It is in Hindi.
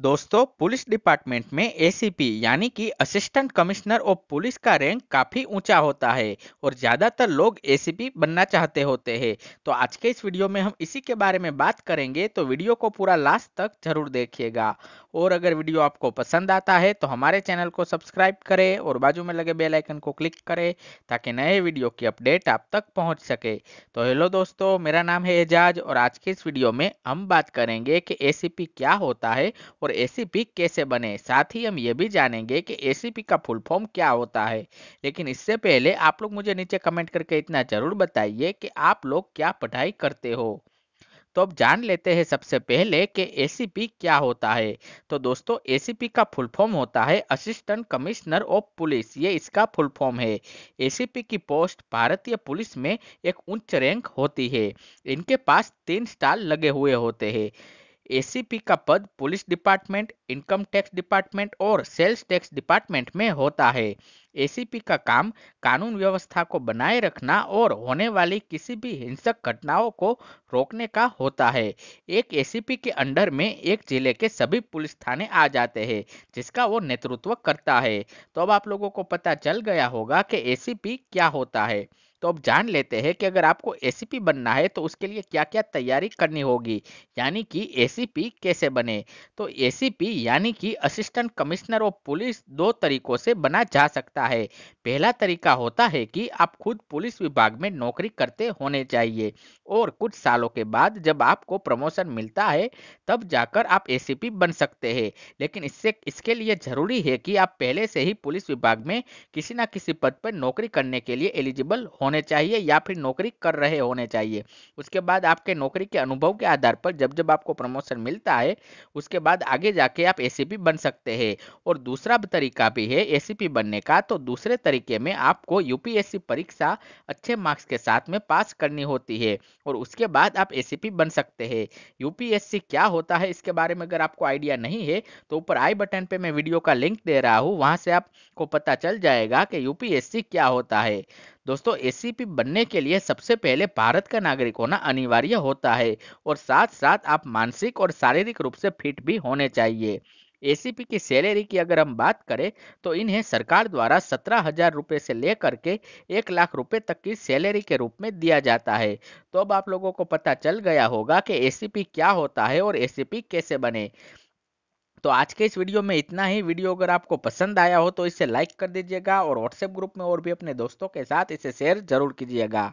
दोस्तों पुलिस डिपार्टमेंट में एसीपी यानी कि असिस्टेंट कमिश्नर ऑफ पुलिस का रैंक काफी ऊंचा होता है और ज्यादातर लोग एसीपी बनना चाहते होते हैं तो आज के इस वीडियो में हम इसी के बारे में बात करेंगे तो वीडियो को पूरा लास्ट तक जरूर देखिएगा और अगर वीडियो आपको पसंद आता है तो हमारे चैनल को सब्सक्राइब करें और बाजू में लगे बेलाइकन को क्लिक करे ताकि नए वीडियो की अपडेट आप तक पहुँच सके तो हेलो दोस्तों मेरा नाम है एजाज और आज के इस वीडियो में हम बात करेंगे की ए क्या होता है और एसीपी कैसे बने साथ ही हम ये भी जानेंगे कि एसीपी का फुल फॉर्म क्या होता है लेकिन इससे पहले आप लोग मुझे नीचे कमेंट करके इतना जरूर बताइए कि आप लोग क्या पढ़ाई करते हो तो अब जान लेते हैं सबसे पहले कि एसीपी क्या होता है तो दोस्तों एसीपी का फुल फॉर्म होता है असिस्टेंट कमिश्नर ऑफ पुलिस ये इसका फुल फॉर्म है एसीपी की पोस्ट भारतीय पुलिस में एक उच्च रैंक होती है इनके पास तीन स्टार लगे हुए होते हैं एसीपी का पद police department income tax department और सेल्स टैक्स डिपार्टमेंट में होता है एसीपी का काम कानून व्यवस्था को बनाए रखना और होने वाली किसी भी हिंसक घटनाओं को रोकने का होता है एक एसीपी के अंडर में एक जिले के सभी पुलिस थाने आ जाते हैं जिसका वो नेतृत्व करता है तो अब आप लोगों को पता चल गया होगा कि एसीपी क्या होता है तो अब जान लेते हैं कि अगर आपको एसीपी बनना है तो उसके लिए क्या क्या तैयारी करनी होगी यानी कि एसीपी कैसे बने तो एसीपी यानी कि असिस्टेंट कमिश्नर ऑफ पुलिस दो तरीकों से बना जा सकता सकता है पहला तरीका होता है कि आप खुद पुलिस विभाग में नौकरी करते होने चाहिए और कुछ सालों के बाद जब आपको प्रमोशन मिलता है तब जाकर आप ए बन सकते हैं लेकिन इससे इसके लिए जरूरी है कि आप पहले से ही पुलिस विभाग में किसी ना किसी पद पर नौकरी करने के लिए एलिजिबल होने चाहिए या फिर नौकरी कर रहे होने चाहिए उसके बाद आपके नौकरी के अनुभव के आधार पर जब जब आपको प्रमोशन मिलता है उसके बाद आगे जाके आप एसीपी बन सकते हैं और दूसरा तरीका भी है एसीपी बनने का तो तो दूसरे तरीके में आपको यूपीएससी परीक्षा अच्छे मार्क्स के साथ में पास करनी होती है और उसके बाद आप एसीपी बन सकते हैं यूपीएससी क्या होता है इसके बारे में अगर आपको आइडिया नहीं है तो ऊपर आई बटन पे मैं वीडियो का लिंक दे रहा हूँ वहां से आपको पता चल जाएगा कि यूपीएससी क्या होता है दोस्तों एसीपी बनने के लिए सबसे पहले भारत का नागरिक होना अनिवार्य होता है और साथ साथ आप मानसिक और शारीरिक रूप से फिट भी होने चाहिए एसीपी की सैलरी की अगर हम बात करें तो इन्हें सरकार द्वारा सत्रह हजार रुपये से लेकर के एक लाख रुपए तक की सैलरी के रूप में दिया जाता है तो अब आप लोगों को पता चल गया होगा कि एसीपी क्या होता है और एसीपी कैसे बने तो आज के इस वीडियो में इतना ही वीडियो अगर आपको पसंद आया हो तो इसे लाइक कर दीजिएगा और व्हाट्सएप ग्रुप में और भी अपने दोस्तों के साथ इसे शेयर जरूर कीजिएगा